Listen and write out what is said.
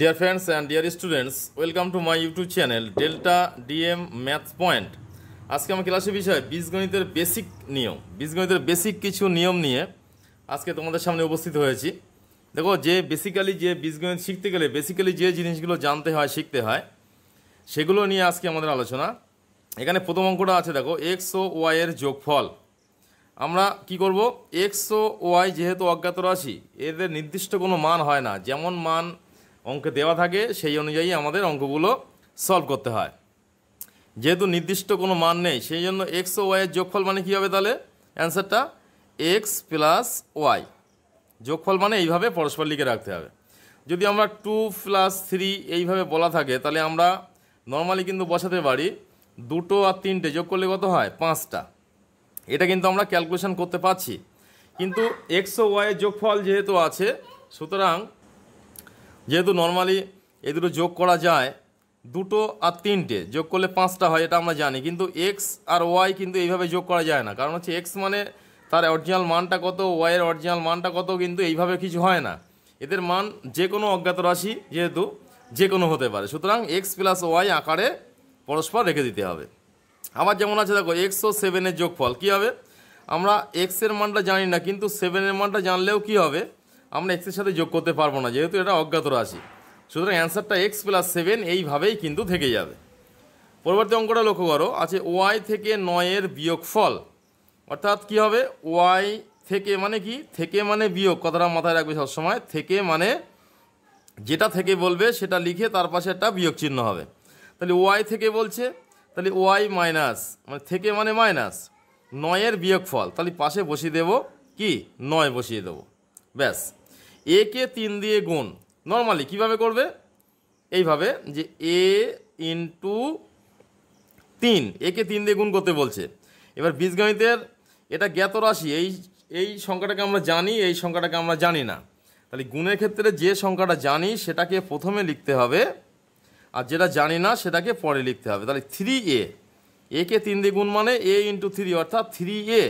deer friends and dear students welcome to my YouTube channel delta DM maths point আজকে আমার ক্লাসের বিষয় বীজগণিতের basic নিয়ম বীজগণিতের বেসিক কিছু নিয়ম নিয়ে আজকে তোমাদের সামনে উপস্থিত হয়েছি দেখো যে বেসিক্যালি যে বীজগণিত শিখতে গেলে বেসিক্যালি যে জিনিসগুলো জানতে হয় শিখতে হয় সেগুলো নিয়ে আজকে আমাদের আলোচনা এখানে প্রথম অঙ্কটা আছে দেখো এক্স ও ওয়াইয়ের যোগফল আমরা কি করব এক্স ও ওয়াই যেহেতু অজ্ঞাত রাশি এদের নির্দিষ্ট কোনো মান হয় না যেমন মান অঙ্কে দেওয়া থাকে সেই অনুযায়ী আমাদের অঙ্কগুলো সলভ করতে হয় যেহেতু নির্দিষ্ট কোনো মান নেই সেই জন্য এক্স ও ওয়াইয়ের যোগফল মানে কী হবে তাহলে অ্যান্সারটা এক্স প্লাস ওয়াই যোগফল মানে এইভাবে পরস্পর লিখে রাখতে হবে যদি আমরা টু প্লাস থ্রি এইভাবে বলা থাকে তাহলে আমরা নর্মালি কিন্তু বসাতে পারি দুটো আর তিনটে যোগ করলে কত হয় পাঁচটা এটা কিন্তু আমরা ক্যালকুলেশন করতে পারছি কিন্তু এক্স ও ওয়াইয়ের যোগফল যেহেতু আছে সুতরাং যেহেতু নর্মালি এ দুটো যোগ করা যায় দুটো আর তিনটে যোগ করলে পাঁচটা হয় এটা আমরা জানি কিন্তু এক্স আর ওয়াই কিন্তু এইভাবে যোগ করা যায় না কারণ হচ্ছে এক্স মানে তার অরিজিনাল মানটা কত ওয়াইয়ের অরিজিনাল মানটা কত কিন্তু এইভাবে কিছু হয় না এদের মান যে কোনো অজ্ঞাত রাশি যেহেতু যে কোনো হতে পারে সুতরাং এক্স প্লাস ওয়াই আকারে পরস্পর রেখে দিতে হবে আবার যেমন আছে দেখো এক্স ও সেভেনের যোগফল কী হবে আমরা এক্সের মানটা জানি না কিন্তু সেভেনের মানটা জানলেও কি হবে আমরা এক্সের সাথে যোগ করতে পারবো না যেহেতু এটা অজ্ঞাত রাশি সুতরাং অ্যান্সারটা এক্স প্লাস সেভেন এইভাবেই কিন্তু থেকে যাবে পরবর্তী অঙ্কটা লক্ষ্য করো আছে ওয়াই থেকে নয়ের বিয়োগ ফল অর্থাৎ কি হবে ওয়াই থেকে মানে কি থেকে মানে বিয়োগ কথাটা মাথায় রাখবে সবসময় থেকে মানে যেটা থেকে বলবে সেটা লিখে তার পাশে একটা বিয়োগ চিহ্ন হবে তাহলে ওয়াই থেকে বলছে তাহলে ওয়াই মাইনাস মানে থেকে মানে মাইনাস নয়ের বিয়োগ ফল তাহলে পাশে বসিয়ে দেব কি নয় বসিয়ে দেবো ব্যাস এ কে তিন দিয়ে গুণ নর্মালি কিভাবে করবে এইভাবে যে এ ইন্টু তিন একে তিন দিয়ে গুণ করতে বলছে এবার বীজগণিতের এটা জ্ঞাত রাশি এই এই সংখ্যাটাকে আমরা জানি এই সংখ্যাটাকে আমরা জানি না তাহলে গুণের ক্ষেত্রে যে সংখ্যাটা জানি সেটাকে প্রথমে লিখতে হবে আর যেটা জানি না সেটাকে পরে লিখতে হবে তাহলে থ্রি এ একে তিন দিয়ে গুণ মানে এ ইন্টু থ্রি অর্থাৎ থ্রি এ